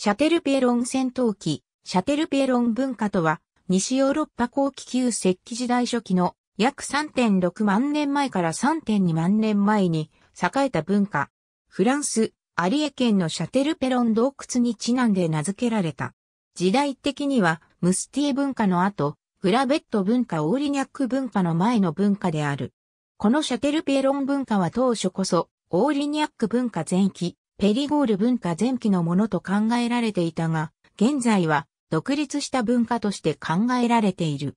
シャテルペーロン戦闘機、シャテルペーロン文化とは、西ヨーロッパ後期旧石器時代初期の約3.6万年前から3.2万年前に栄えた文化。フランス、アリエ県のシャテルペロン洞窟にちなんで名付けられた。時代的にはムスティエ文化の後、グラベット文化オーリニャック文化の前の文化である。このシャテルペーロン文化は当初こそ、オーリニャック文化前期、ペリゴール文化前期のものと考えられていたが、現在は独立した文化として考えられている。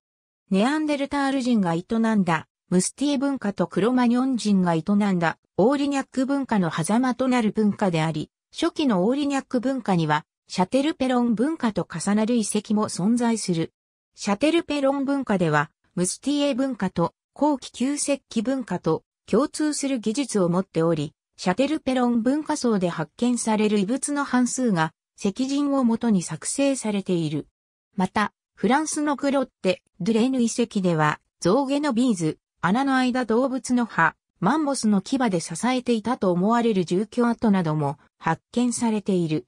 ネアンデルタール人が営んだムスティ文化とクロマニョン人が営んだオーリニャック文化の狭間となる文化であり、初期のオーリニャック文化にはシャテルペロン文化と重なる遺跡も存在する。シャテルペロン文化では、ムスティエ文化と後期旧石器文化と共通する技術を持っており、シャテルペロン文化層で発見される遺物の半数が石人をもとに作成されている。また、フランスのクロッテ、ドゥレーヌ遺跡では、象牙のビーズ、穴の間動物の歯、マンモスの牙で支えていたと思われる住居跡なども発見されている。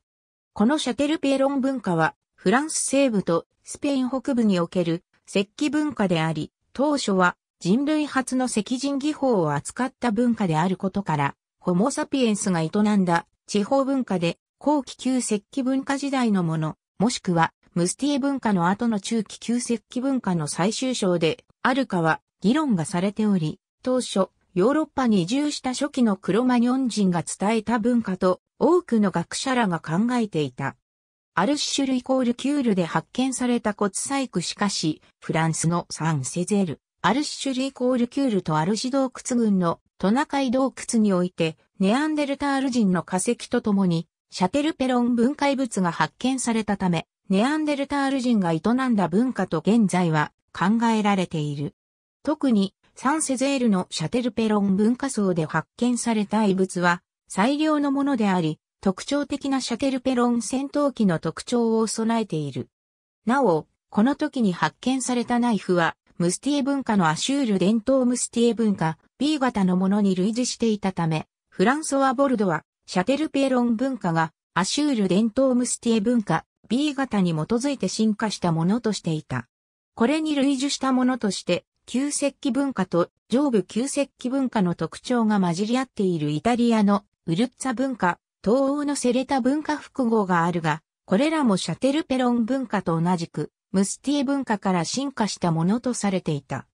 このシャテルペロン文化は、フランス西部とスペイン北部における石器文化であり、当初は人類初の石人技法を扱った文化であることから、ホモ・サピエンスが営んだ地方文化で後期旧石器文化時代のもの、もしくはムスティエ文化の後の中期旧石器文化の最終章であるかは議論がされており、当初、ヨーロッパに移住した初期のクロマニョン人が伝えた文化と多くの学者らが考えていた。アルシュルイコールキュールで発見された骨細工しかし、フランスのサンセゼル、アルシュルイコールキュールとアルシ洞窟群のトナカイ洞窟において、ネアンデルタール人の化石とともに、シャテルペロン分解物が発見されたため、ネアンデルタール人が営んだ文化と現在は考えられている。特に、サンセゼールのシャテルペロン文化層で発見された遺物は、最良のものであり、特徴的なシャテルペロン戦闘機の特徴を備えている。なお、この時に発見されたナイフは、ムスティエ文化のアシュール伝統ムスティエ文化 B 型のものに類似していたため、フランソワ・ボルドはシャテルペーロン文化がアシュール伝統ムスティエ文化 B 型に基づいて進化したものとしていた。これに類似したものとして、旧石器文化と上部旧石器文化の特徴が混じり合っているイタリアのウルッツァ文化、東欧のセレタ文化複合があるが、これらもシャテルペロン文化と同じく、ムスティ文化から進化したものとされていた。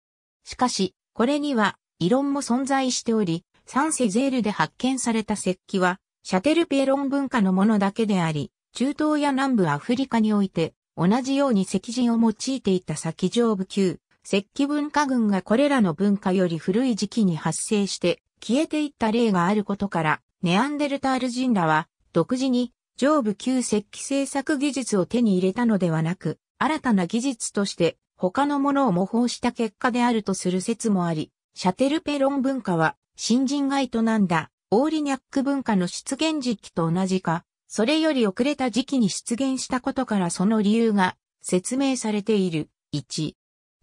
しかし、これには異論も存在しており、サンセゼールで発見された石器は、シャテルペーロン文化のものだけであり、中東や南部アフリカにおいて、同じように石人を用いていた先上部級、石器文化群がこれらの文化より古い時期に発生して消えていった例があることから、ネアンデルタール人らは独自に上部旧石器製作技術を手に入れたのではなく、新たな技術として他のものを模倣した結果であるとする説もあり、シャテルペロン文化は新人が営んだオーリニャック文化の出現時期と同じか、それより遅れた時期に出現したことからその理由が説明されている。1。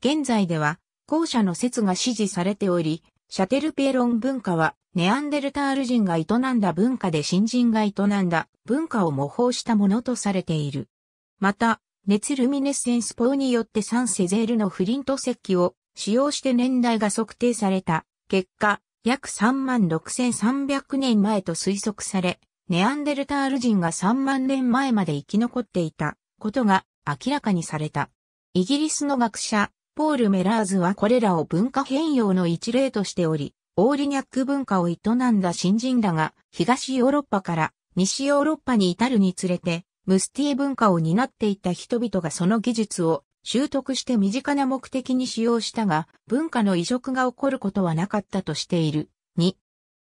現在では後者の説が支持されており、シャテルペロン文化はネアンデルタール人が営んだ文化で新人が営んだ文化を模倣したものとされている。また、熱ルミネッセンス法によってサンセゼールのフリント石を使用して年代が測定された結果、約36,300年前と推測され、ネアンデルタール人が3万年前まで生き残っていたことが明らかにされた。イギリスの学者、ポール・メラーズはこれらを文化変容の一例としており、オーリニャック文化を営んだ新人らが東ヨーロッパから西ヨーロッパに至るにつれてムスティエ文化を担っていた人々がその技術を習得して身近な目的に使用したが、文化の移植が起こることはなかったとしている。2、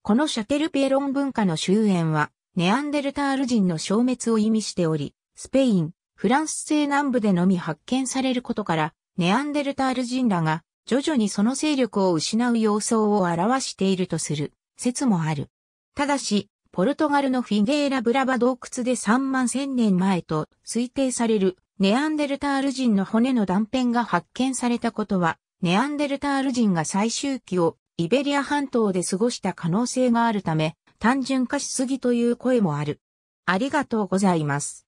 このシャテルペロン文化の終焉は、ネアンデルタール人の消滅を意味しており、スペイン、フランス西南部でのみ発見されることから、ネアンデルタール人らが徐々にその勢力を失う様相を表しているとする説もある。ただし、ポルトガルのフィゲーラブラバ洞窟で3万1000年前と推定されるネアンデルタール人の骨の断片が発見されたことは、ネアンデルタール人が最終期をイベリア半島で過ごした可能性があるため、単純化しすぎという声もある。ありがとうございます。